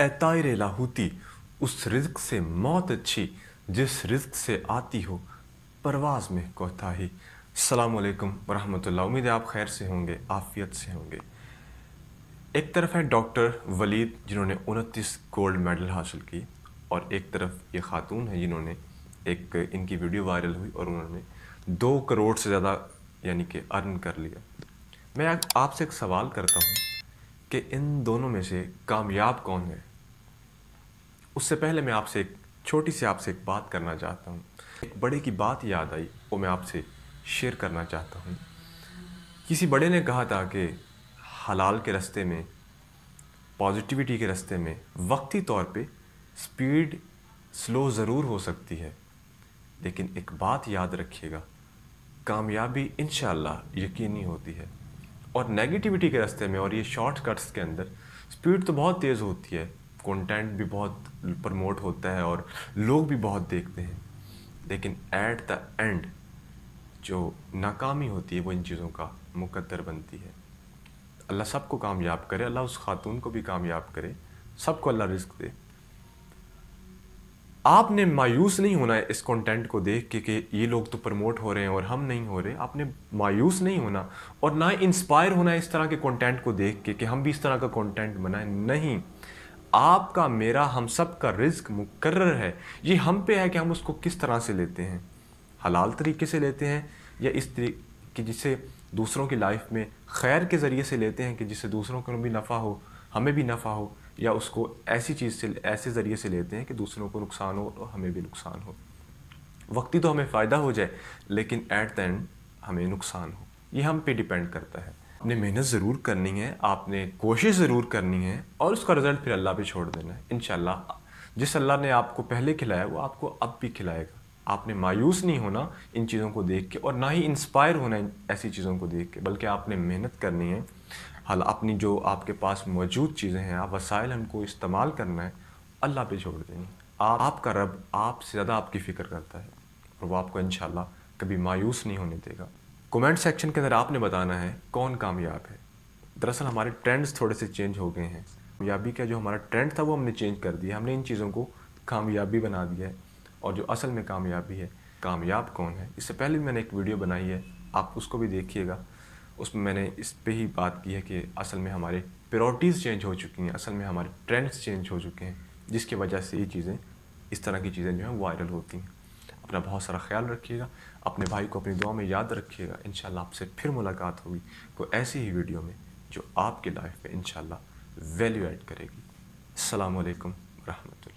एतायर लाहूती उस रिज्क से मौत अच्छी जिस रिज्क से आती हो परवाज में कोताही सलामकुम वरहमतुल्लाह उम्मीद है आप खैर से होंगे आफियत से होंगे एक तरफ है डॉक्टर वलीद जिन्होंने उनतीस गोल्ड मेडल हासिल की और एक तरफ ये खातून है जिन्होंने एक इनकी वीडियो वायरल हुई और उन्होंने दो करोड़ से ज़्यादा यानी कि अर्न कर लिया मैं आपसे एक सवाल करता हूँ कि इन दोनों में से कामयाब कौन है उससे पहले मैं आपसे एक छोटी सी आपसे एक बात करना चाहता हूँ एक बड़े की बात याद आई वो मैं आपसे शेयर करना चाहता हूँ किसी बड़े ने कहा था कि हलाल के रास्ते में पॉजिटिविटी के रास्ते में वक्ती तौर पे स्पीड स्लो ज़रूर हो सकती है लेकिन एक बात याद रखिएगा कामयाबी इन यकीनी होती है और नेगेटिविटी के रास्ते में और ये शॉर्टकट्स के अंदर स्पीड तो बहुत तेज़ होती है कंटेंट भी बहुत प्रमोट होता है और लोग भी बहुत देखते हैं लेकिन एट द एंड जो नाकामी होती है वो इन चीज़ों का मुकद्दर बनती है अल्लाह सबको कामयाब करे अल्लाह उस खातून को भी कामयाब करे सबको अल्लाह रिस्क दे आपने मायूस नहीं होना है इस कंटेंट को देख के कि ये लोग तो प्रमोट हो रहे हैं और हम नहीं हो रहे आपने मायूस नहीं होना और ना इंस्पायर होना इस तरह के कंटेंट को देख के कि हम भी इस तरह का कंटेंट बनाएं नहीं आपका मेरा हम सब का रिज्क मुकर है ये हम पे है कि हम उसको किस तरह से लेते हैं हलाल तरीके से लेते हैं या इस तरीके जिसे दूसरों की लाइफ में खैर के ज़रिए से लेते हैं कि जिससे दूसरों को भी नफ़ा हो हमें भी नफ़ा हो या उसको ऐसी चीज़ से ऐसे ज़रिए से लेते हैं कि दूसरों को नुकसान हो और हमें भी नुकसान हो वक्ती तो हमें फ़ायदा हो जाए लेकिन एट द एंड हमें नुकसान हो ये हम पे डिपेंड करता है आपने मेहनत ज़रूर करनी है आपने कोशिश ज़रूर करनी है और उसका रिज़ल्ट फिर अल्लाह पे छोड़ देना है इन जिस अल्लाह ने आपको पहले खिलाया वो आपको अब भी खिलाएगा आपने मायूस नहीं होना इन चीज़ों को देख के और ना ही इंस्पायर होना ऐसी चीज़ों को देख के बल्कि आपने मेहनत करनी है हाल अपनी जो आपके पास मौजूद चीज़ें हैं आप वसाइल उनको इस्तेमाल करना है अल्लाह पे छोड़ देंगे आप आपका रब आपसे ज़्यादा आपकी फ़िक्र करता है और वह आपको इन कभी मायूस नहीं होने देगा कमेंट सेक्शन के अंदर आपने बताना है कौन कामयाब है दरअसल हमारे ट्रेंड्स थोड़े से चेंज हो गए हैं कामयाबी का जो हमारा ट्रेंड था वो हमने चेंज कर दिया हमने इन चीज़ों को कामयाबी बना दिया है और जो असल में कामयाबी है कामयाब कौन है इससे पहले भी मैंने एक वीडियो बनाई है आप उसको भी देखिएगा उसमें मैंने इस पर ही बात की है कि असल में हमारे प्रायोरिटीज़ चेंज हो चुकी हैं असल में हमारे ट्रेंड्स चेंज हो चुके हैं जिसकी वजह से ये चीज़ें इस तरह की चीज़ें जो हैं वायरल होती हैं अपना बहुत सारा ख्याल रखिएगा अपने भाई को अपनी दुआ में याद रखिएगा इन आपसे फिर मुलाकात होगी कोई ऐसी ही वीडियो में जो आपकी लाइफ में इन वैल्यू ऐड करेगी अल्लाम वरहमत